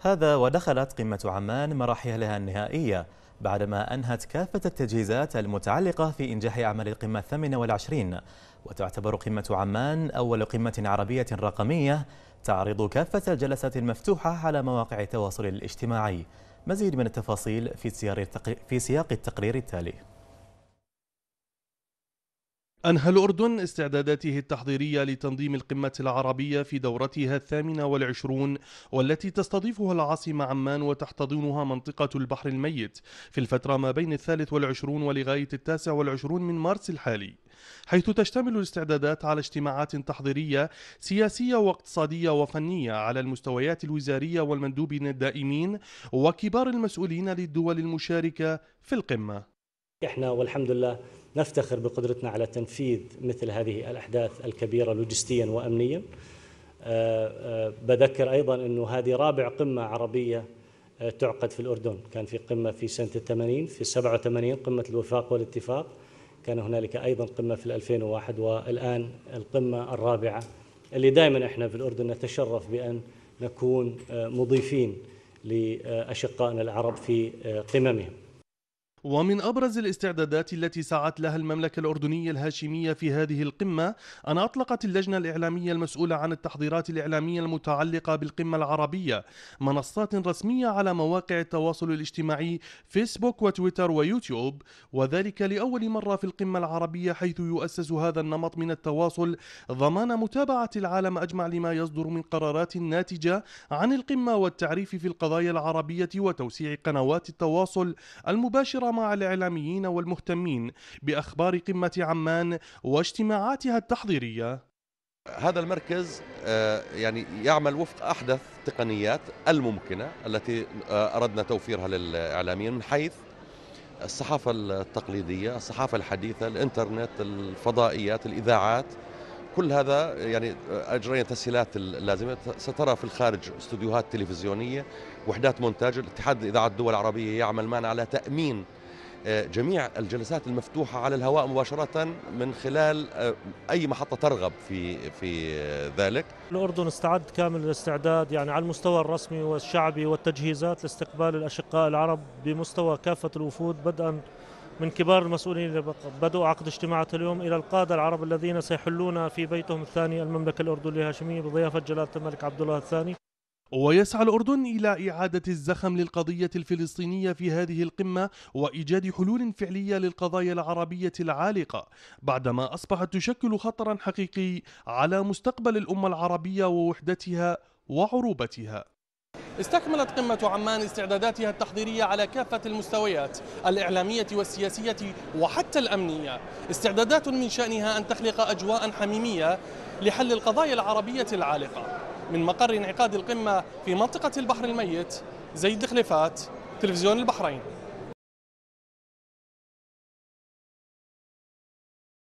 هذا ودخلت قمة عمان مراحلها النهائية بعدما أنهت كافة التجهيزات المتعلقة في إنجاح أعمال القمة الثامنة والعشرين وتعتبر قمة عمان أول قمة عربية رقمية تعرض كافة الجلسات المفتوحة على مواقع التواصل الاجتماعي مزيد من التفاصيل في سياق التقرير التالي أنهى الأردن استعداداته التحضيرية لتنظيم القمة العربية في دورتها الثامنة والعشرون والتي تستضيفها العاصمة عمان وتحتضنها منطقة البحر الميت في الفترة ما بين الثالث والعشرون ولغاية التاسع والعشرون من مارس الحالي حيث تشتمل الاستعدادات على اجتماعات تحضيرية سياسية واقتصادية وفنية على المستويات الوزارية والمندوبين الدائمين وكبار المسؤولين للدول المشاركة في القمة احنا والحمد لله نفتخر بقدرتنا على تنفيذ مثل هذه الأحداث الكبيرة لوجستيا وأمنيا آه، آه، بذكر أيضا أنه هذه رابع قمة عربية آه، تعقد في الأردن كان في قمة في سنة الثمانين في السبعة وثمانين قمة الوفاق والاتفاق كان هنالك أيضا قمة في 2001 والآن القمة الرابعة اللي دائما احنا في الأردن نتشرف بأن نكون مضيفين لأشقائنا العرب في قممهم ومن أبرز الاستعدادات التي سعت لها المملكة الأردنية الهاشمية في هذه القمة أن أطلقت اللجنة الإعلامية المسؤولة عن التحضيرات الإعلامية المتعلقة بالقمة العربية منصات رسمية على مواقع التواصل الاجتماعي فيسبوك وتويتر ويوتيوب وذلك لأول مرة في القمة العربية حيث يؤسس هذا النمط من التواصل ضمان متابعة العالم أجمع لما يصدر من قرارات ناتجة عن القمة والتعريف في القضايا العربية وتوسيع قنوات التواصل المباشرة مع الإعلاميين والمهتمين بأخبار قمة عمان واجتماعاتها التحضيرية هذا المركز آه، يعني يعمل وفق أحدث تقنيات الممكنة التي آه، أردنا توفيرها للإعلاميين من حيث الصحافة التقليدية الصحافة الحديثة الإنترنت الفضائيات الإذاعات كل هذا يعني آه، اجرينا تسهيلات اللازمه سترى في الخارج استديوهات تلفزيونيه وحدات مونتاج الاتحاد الاذاعه الدول العربيه يعمل معنا على تامين آه، جميع الجلسات المفتوحة على الهواء مباشرة من خلال آه، أي محطة ترغب في في آه، ذلك الأردن استعد كامل الاستعداد يعني على المستوى الرسمي والشعبي والتجهيزات لاستقبال الأشقاء العرب بمستوى كافة الوفود بدءا من كبار المسؤولين اللي بدأوا عقد اجتماعات اليوم إلى القادة العرب الذين سيحلون في بيتهم الثاني المملكة الأردنية الهاشمية بضيافة جلالة الملك عبد الله الثاني ويسعى الأردن إلى إعادة الزخم للقضية الفلسطينية في هذه القمة وإيجاد حلول فعلية للقضايا العربية العالقة بعدما أصبحت تشكل خطرا حقيقي على مستقبل الأمة العربية ووحدتها وعروبتها استكملت قمة عمان استعداداتها التحضيرية على كافة المستويات الإعلامية والسياسية وحتى الأمنية استعدادات من شأنها أن تخلق أجواء حميمية لحل القضايا العربية العالقة من مقر انعقاد القمة في منطقة البحر الميت زيد خليفات تلفزيون البحرين